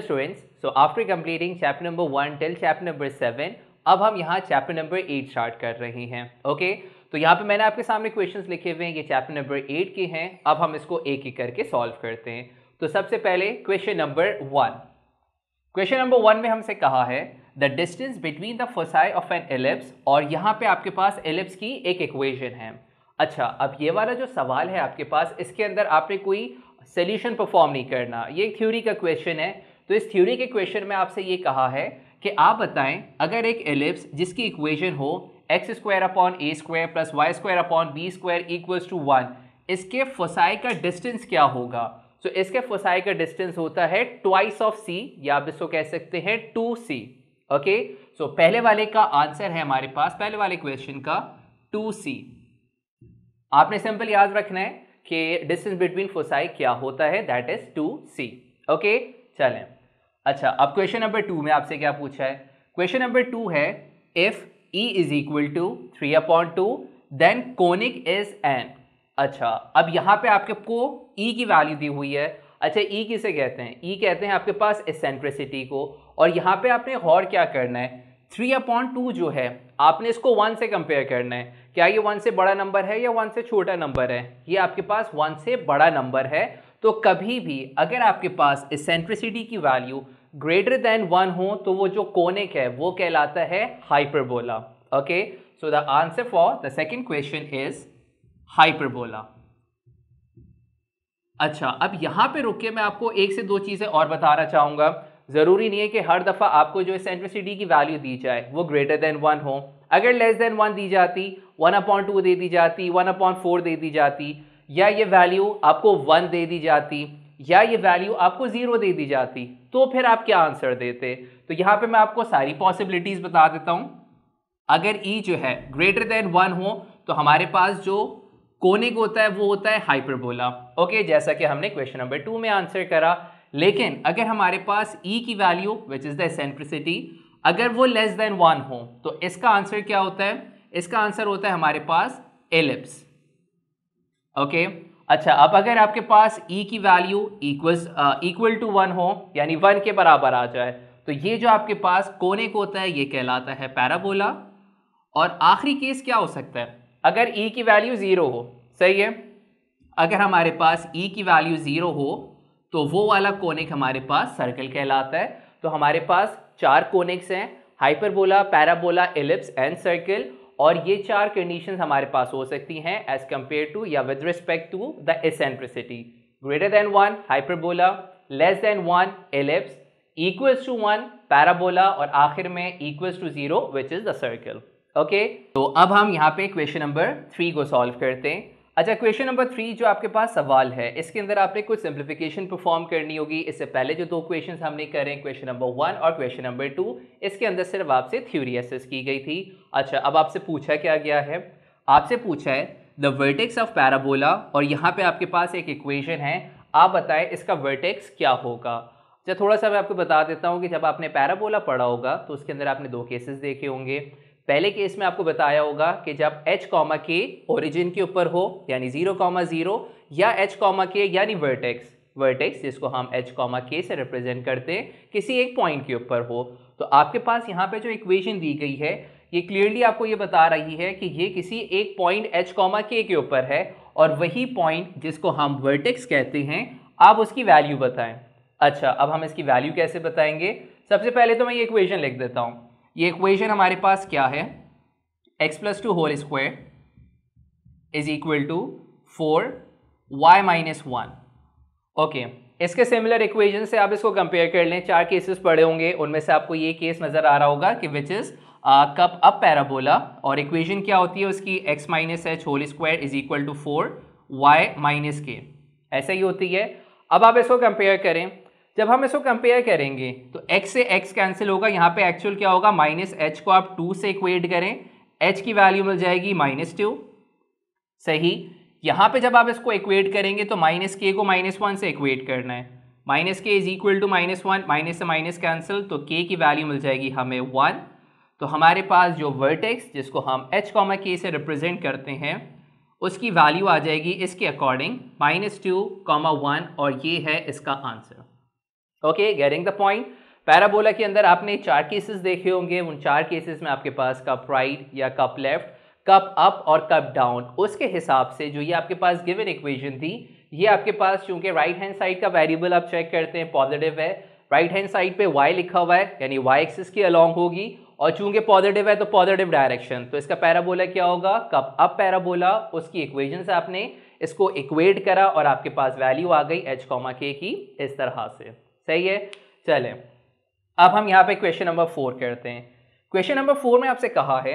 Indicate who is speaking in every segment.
Speaker 1: Hello students, so after completing chapter number 1 till chapter number 7, अब हम यहाँ chapter number eight start कर रहे हैं ओके okay? तो यहाँ पे मैंने आपके सामने क्वेश्चंस लिखे हुए हैं ये चैप्टर नंबर एट के हैं अब हम इसको एक एक करके सॉल्व करते हैं तो सबसे पहले question number one question number one में हमसे कहा है the distance between the foci of an ellipse और यहाँ पे आपके पास एलिप्स की एक इक्वेशन है अच्छा अब ये वाला जो सवाल है आपके पास इसके अंदर आपने कोई सोल्यूशन परफॉर्म नहीं करना ये एक थ्योरी का क्वेश्चन है तो इस थ्योरी के क्वेश्चन में आपसे ये कहा है कि आप बताएं अगर एक एलिप्स जिसकी इक्वेशन हो x square upon a square plus y square upon b square equals to one इसके फसाई का डिस्टेंस क्या होगा सो so, इसके फसाई का डिस्टेंस होता है ट्वाइस ऑफ सी या आप इसको कह सकते हैं टू सी ओके सो पहले वाले का आंसर है हमारे पास पहले वाले क्वेश्चन का टू सी आपने सिंपल याद रखना है कि डिस्टेंस बिटवीन फोसाई क्या होता है that is two c okay चलें अच्छा अब क्वेश्चन नंबर टू में आपसे क्या पूछा है क्वेश्चन नंबर टू है if e is equal to three upon two then conic is an अच्छा अब यहाँ पे आपके को ई e की वैल्यू दी हुई है अच्छा ई e किसे कहते हैं ई e कहते हैं आपके पास एसेंट्रिसिटी को और यहाँ पे आपने और क्या करना है थ्री अपॉन टू जो है आपने इसको वन से कंपेयर करना है क्या ये वन से बड़ा नंबर है या वन से छोटा नंबर है ये आपके पास वन से बड़ा नंबर है तो कभी भी अगर आपके पास इसेंट्रिसिटी की वैल्यू ग्रेटर देन वन हो तो वो जो कोनिक है वो कहलाता है hyperbola okay so the answer for the second question is hyperbola अच्छा अब यहाँ पे रुक के मैं आपको एक से दो चीज़ें और बताना चाहूँगा ज़रूरी नहीं है कि हर दफ़ा आपको जो इसेंट्रिसिटी की वैल्यू दी जाए वो ग्रेटर देन वन हो अगर लेस देन वन दी जाती वन अपॉइंट टू दे दी जाती वन अपॉइंट फोर दे दी जाती या ये वैल्यू आपको वन दे दी जाती या ये वैल्यू आपको ज़ीरो दे दी जाती तो फिर आप क्या आंसर देते तो यहाँ पे मैं आपको सारी पॉसिबिलिटीज़ बता देता हूँ अगर ई e जो है ग्रेटर देन वन हो तो हमारे पास जो कोनिक होता है वो होता है हाइपरबोला ओके जैसा कि हमने क्वेश्चन नंबर टू में आंसर करा लेकिन अगर हमारे पास ई e की value which is the eccentricity अगर वो लेस देन वन हो तो इसका आंसर क्या होता है इसका आंसर होता है हमारे पास एलिप्स ओके okay? अच्छा अब अगर आपके पास e की value equals equal to one हो यानी वन के बराबर आ जाए तो ये जो आपके पास कोने को होता है ये कहलाता है पैराबोला और आखिरी केस क्या हो सकता है अगर e की वैल्यू ज़ीरो हो सही है अगर हमारे पास e की वैल्यू ज़ीरो हो तो वो वाला कोनेक हमारे पास सर्कल कहलाता है तो हमारे पास चार कोनेक्स हैं hyperbola parabola ellipse and circle और ये चार कंडीशन हमारे पास हो सकती हैं एज कम्पेयर टू या with respect to the eccentricity greater than one hyperbola less than one ellipse equals to one parabola और आखिर में equals to zero which is the circle okay तो अब हम यहाँ पे क्वेश्चन नंबर थ्री को सॉल्व करते हैं अच्छा क्वेश्चन नंबर थ्री जो आपके पास सवाल है इसके अंदर आपने कुछ सिंप्लीफिकेशन परफॉर्म करनी होगी इससे पहले जो दो क्वेश्चन हमने करें क्वेश्चन नंबर वन और क्वेश्चन नंबर टू इसके अंदर सिर्फ आपसे थ्यूरी एसेस की गई थी अच्छा अब आपसे पूछा क्या गया है आपसे पूछा है द वर्टेक्स ऑफ पैराबोला और यहाँ पर आपके पास एक इक्वेशन है आप बताएं इसका वर्टेक्स क्या होगा अच्छा थोड़ा सा मैं आपको बता देता हूँ कि जब आपने पैराबोला पढ़ा होगा तो उसके अंदर आपने दो केसेस देखे होंगे पहले केस में आपको बताया होगा कि जब h कॉमा के ओरिजिन के ऊपर हो यानी जीरो कॉमा जीरो या h कॉमा के यानी वर्टेक्स वर्टेक्स जिसको हम एच कॉमा के से रिप्रेजेंट करते हैं किसी एक पॉइंट के ऊपर हो तो आपके पास यहाँ पे जो इक्वेशन दी गई है ये क्लियरली आपको ये बता रही है कि ये किसी एक पॉइंट एच कॉमा के के ऊपर है और वही पॉइंट जिसको हम वर्टेक्स कहते हैं आप उसकी वैल्यू बताएं अच्छा अब हम इसकी वैल्यू कैसे बताएंगे सबसे पहले तो मैं ये इक्वेशन लिख देता हूँ ये इक्वेशन हमारे पास क्या है x plus two whole square is equal to four y minus one okay इसके सिमिलर इक्वेशन से आप इसको कंपेयर कर लें चार केसेस पड़े होंगे उनमें से आपको ये केस नज़र आ रहा होगा कि which is cup up parabola और इक्वेशन क्या होती है उसकी x minus h whole square is equal to four y minus k ऐसा ही होती है अब आप इसको कंपेयर करें जब हम इसको कंपेयर करेंगे तो x से x कैंसिल होगा यहाँ पे एक्चुअल क्या होगा माइनस एच को आप 2 से इक्वेट करें h की वैल्यू मिल जाएगी माइनस टू सही यहाँ पे जब आप इसको इक्वेट करेंगे तो माइनस के को माइनस वन से इक्वेट करना है minus k is equal to minus one minus से माइनस कैंसिल तो के की वैल्यू मिल जाएगी हमें वन तो हमारे पास जो वर्टेक्स जिसको हम एच कॉमा के से रिप्रेजेंट करते हैं उसकी वैल्यू आ जाएगी इसके according minus two comma one और ये है इसका answer okay getting the point parabola के अंदर आपने चार केसेस देखे होंगे उन चार केसेस में आपके पास कप राइट या कप लेफ्ट कप अप और कप डाउन उसके हिसाब से जो ये आपके पास गिवन इक्वेशन थी ये आपके पास चूंकि राइट हैंड साइड का वेरिएबल आप चेक करते हैं पॉजिटिव है राइट हैंड साइड पे वाई लिखा हुआ है यानी वाई एक्सिस की अलॉन्ग होगी और चूंकि पॉजिटिव है तो पॉजिटिव डायरेक्शन तो इसका पैराबोला क्या होगा कप अप पैराबोला उसकी इक्वेशन से आपने इसको इक्वेट करा और आपके पास वैल्यू आ गई एच कॉमा के की इस तरह से सही है चलें अब हम यहाँ पे क्वेश्चन नंबर फोर करते हैं क्वेश्चन नंबर फोर में आपसे कहा है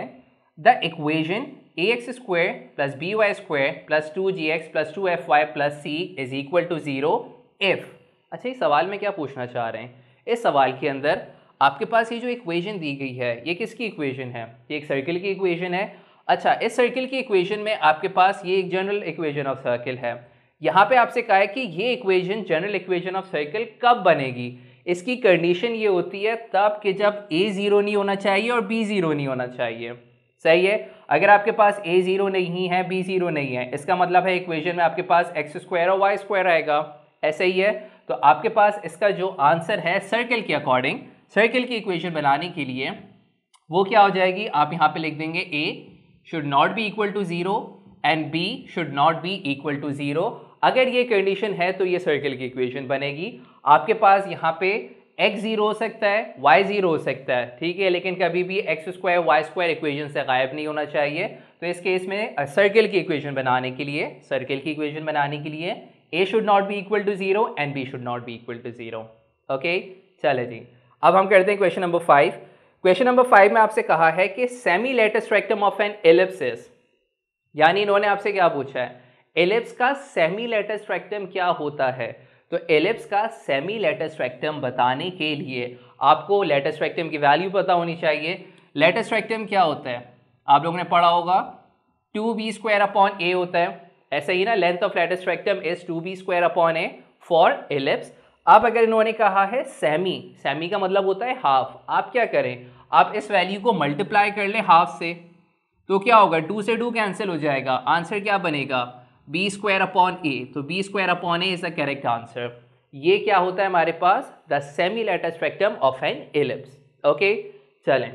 Speaker 1: the equation a x square plus b y square plus two g x plus two f y plus c is equal to zero f अच्छा इस सवाल में क्या पूछना चाह रहे हैं इस सवाल के अंदर आपके पास ये जो इक्वेजन दी गई है ये किसकी इक्वेजन है ये एक सर्किल की इक्वेजन है अच्छा इस सर्किल की इक्वेजन में आपके पास ये एक जनरल इक्वेजन ऑफ सर्किल है यहाँ पे आपसे कहा है कि ये equation general equation of circle कब बनेगी इसकी कंडीशन ये होती है तब कि जब ए ज़ीरो नहीं होना चाहिए और बी ज़ीरो नहीं होना चाहिए सही है अगर आपके पास ए ज़ीरो नहीं है बी ज़ीरो नहीं है इसका मतलब है इक्वेशन में आपके पास एक्स स्क्वायर और वाई स्क्वायर आएगा ऐसे ही है तो आपके पास इसका जो आंसर है सर्कल के अकॉर्डिंग सर्कल की इक्वेशन बनाने के लिए वो क्या हो जाएगी आप यहाँ पे लिख देंगे a should not be equal to zero and b should not be equal to zero अगर ये कंडीशन है तो ये सर्कल की इक्वेशन बनेगी आपके पास यहाँ पे एक्स जीरो हो सकता है वाई जीरो हो सकता है ठीक है लेकिन कभी भी x square y square equation से गायब नहीं होना चाहिए तो इस केस में सर्कल की इक्वेशन बनाने के लिए सर्कल की इक्वेशन बनाने के लिए a should not be equal to zero and b should not be equal to zero okay चले जी अब हम करते हैं question number five question number five में आपसे कहा है कि semi latus rectum of an ellipsis यानी इन्होंने आपसे क्या पूछा है एलिप्स का सेमी लेटेस्ट रेक्टम क्या होता है तो एलिप्स का सेमी लेटेस्ट रेक्टम बताने के लिए आपको लेटेस्ट रेक्टम की वैल्यू पता होनी चाहिए लेटेस्ट रेक्टम क्या होता है आप लोगों ने पढ़ा होगा two b square upon a होता है ऐसे ही ना length of latus rectum is two b square upon a for ellipse अब अगर इन्होंने कहा है सेमी सेमी का मतलब होता है हाफ आप क्या करें आप इस वैल्यू को मल्टीप्लाई कर लें हाफ से तो क्या होगा टू से टू कैंसिल हो जाएगा आंसर क्या बनेगा बी स्क्वायर अपॉन ए तो b square upon a is the correct answer ये क्या होता है हमारे पास the semi latus rectum of an ellipse okay चलें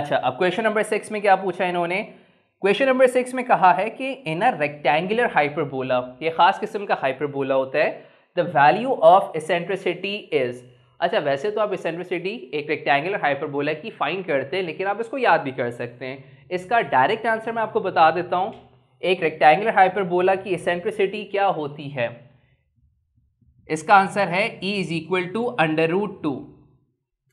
Speaker 1: अच्छा अब क्वेश्चन नंबर सिक्स में क्या पूछा इन्होंने क्वेश्चन नंबर सिक्स में कहा है कि इन अ रेक्टेंगुलर हाइपरबोला ये खास किस्म का हाइपरबोला होता है the value of eccentricity is अच्छा वैसे तो आप इसेंट्रिसिटी एक रेक्टेंगुलर हाइपरबोला की फाइन करते हैं लेकिन आप इसको याद भी कर सकते हैं इसका डायरेक्ट आंसर मैं आपको बता देता हूँ एक रेक्टेंगुलर हाइपरबोला की एसेंट्रिसिटी क्या होती है इसका आंसर है e is equal to under root two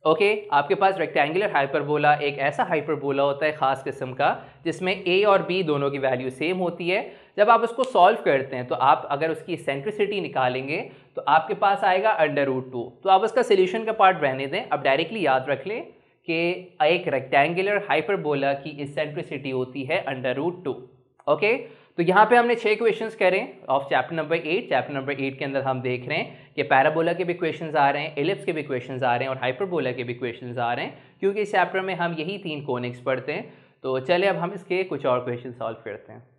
Speaker 1: okay आपके पास रेक्टेंगुलर हाइपरबोला एक ऐसा हाइपरबोला होता है ख़ास किस्म का जिसमें ए और बी दोनों की वैल्यू सेम होती है जब आप उसको सॉल्व करते हैं तो आप अगर उसकी सेंट्रिसिटी निकालेंगे तो आपके पास आएगा अंडर रूट टू तो आप उसका सोल्यूशन का पार्ट रहने दें अब डायरेक्टली याद रख लें कि एक रेक्टेंगुलर हाइपरबोला की इसेंट्रिसिटी होती है अंडर रूट टू ओके तो यहाँ पे हमने छः क्वेश्चंस करें of chapter number eight chapter number eight के अंदर हम देख रहे हैं कि पैराबोला के भी क्वेश्चंस आ रहे हैं एलिप्स के भी क्वेश्चंस आ रहे हैं और हाइपरबोला के भी क्वेश्चंस आ रहे हैं क्योंकि इस चैप्टर में हम यही तीन कोनिक्स पढ़ते हैं तो चले अब हम इसके कुछ और क्वेश्चन सॉल्व करते हैं